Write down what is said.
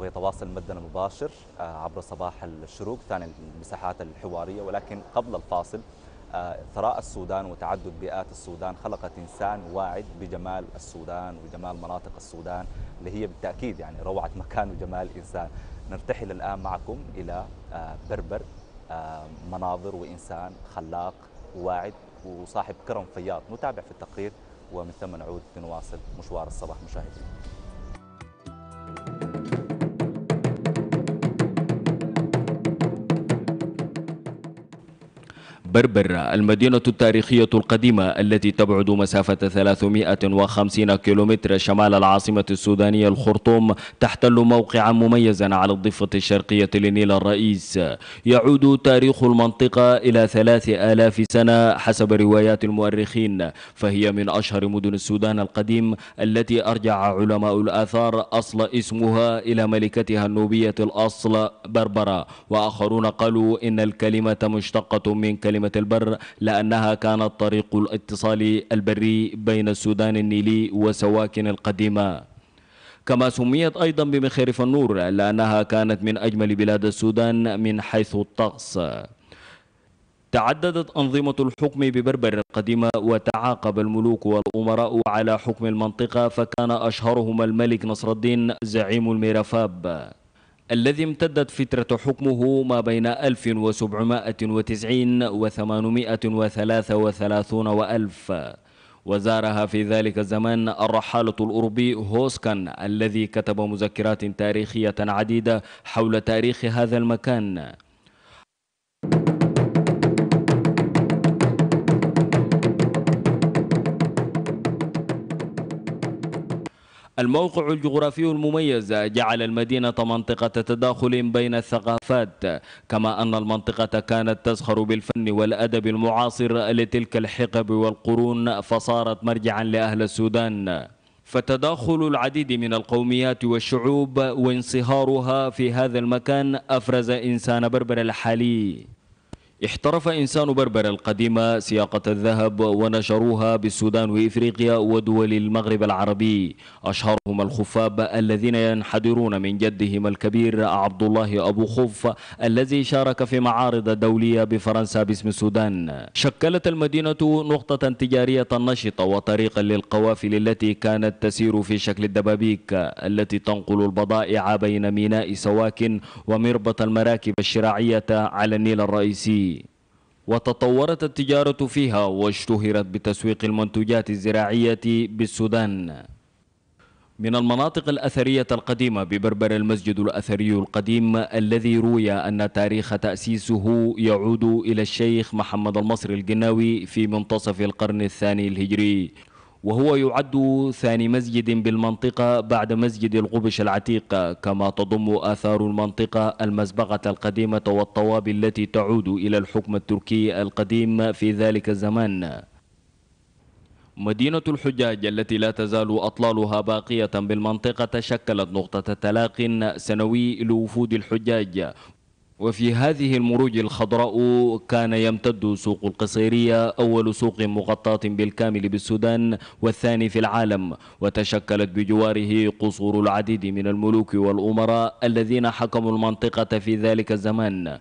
ويتواصل مدنا مباشر آه، عبر صباح الشروق ثاني المساحات الحوارية ولكن قبل الفاصل آه، ثراء السودان وتعدد بيئات السودان خلقت إنسان واعد بجمال السودان وجمال مناطق السودان اللي هي بالتأكيد يعني روعة مكان وجمال إنسان نرتحل الآن معكم إلى آه، بربر مناظر وإنسان خلاق واعد وصاحب كرم فياض نتابع في التقرير ومن ثم نعود لنواصل مشوار الصباح مشاهدينا بربرة المدينة التاريخية القديمة التي تبعد مسافة 350 كيلومتر شمال العاصمة السودانية الخرطوم تحتل موقعا مميزا على الضفة الشرقية للنيل الرئيس يعود تاريخ المنطقة إلى 3000 سنة حسب روايات المؤرخين فهي من أشهر مدن السودان القديم التي أرجع علماء الآثار أصل اسمها إلى ملكتها النوبية الأصل بربرة وآخرون قالوا إن الكلمة مشتقة من كلمة كلمة البر لأنها كانت طريق الاتصال البري بين السودان النيلي وسواكن القديمة كما سميت أيضا بمخير فنور لأنها كانت من أجمل بلاد السودان من حيث الطقس تعددت أنظمة الحكم ببربر القديمة وتعاقب الملوك والأمراء على حكم المنطقة فكان أشهرهم الملك نصر الدين زعيم الميرفاب الذي امتدت فترة حكمه ما بين 1790 و 833 وألف وزارها في ذلك الزمان الرحالة الأوروبي هوسكان الذي كتب مذكرات تاريخية عديدة حول تاريخ هذا المكان الموقع الجغرافي المميز جعل المدينة منطقة تداخل بين الثقافات كما أن المنطقة كانت تزخر بالفن والأدب المعاصر لتلك الحقب والقرون فصارت مرجعا لأهل السودان فتداخل العديد من القوميات والشعوب وانصهارها في هذا المكان أفرز إنسان بربر الحالي احترف إنسان بربر القديمة سياقة الذهب ونشروها بالسودان وإفريقيا ودول المغرب العربي أشهرهم الخفاب الذين ينحدرون من جدهم الكبير عبد الله أبو خف الذي شارك في معارض دولية بفرنسا باسم السودان شكلت المدينة نقطة تجارية نشطة وطريقا للقوافل التي كانت تسير في شكل الدبابيك التي تنقل البضائع بين ميناء سواكن ومربط المراكب الشراعية على النيل الرئيسي وتطورت التجارة فيها واشتهرت بتسويق المنتوجات الزراعية بالسودان من المناطق الأثرية القديمة ببربر المسجد الأثري القديم الذي روي أن تاريخ تأسيسه يعود إلى الشيخ محمد المصري القناوي في منتصف القرن الثاني الهجري وهو يعد ثاني مسجد بالمنطقة بعد مسجد القبش العتيق كما تضم آثار المنطقة المزبغة القديمة والطواب التي تعود إلى الحكم التركي القديم في ذلك الزمان مدينة الحجاج التي لا تزال أطلالها باقية بالمنطقة تشكلت نقطة تلاق سنوي لوفود الحجاج وفي هذه المروج الخضراء كان يمتد سوق القصيرية أول سوق مغطاة بالكامل بالسودان والثاني في العالم وتشكلت بجواره قصور العديد من الملوك والأمراء الذين حكموا المنطقة في ذلك الزمان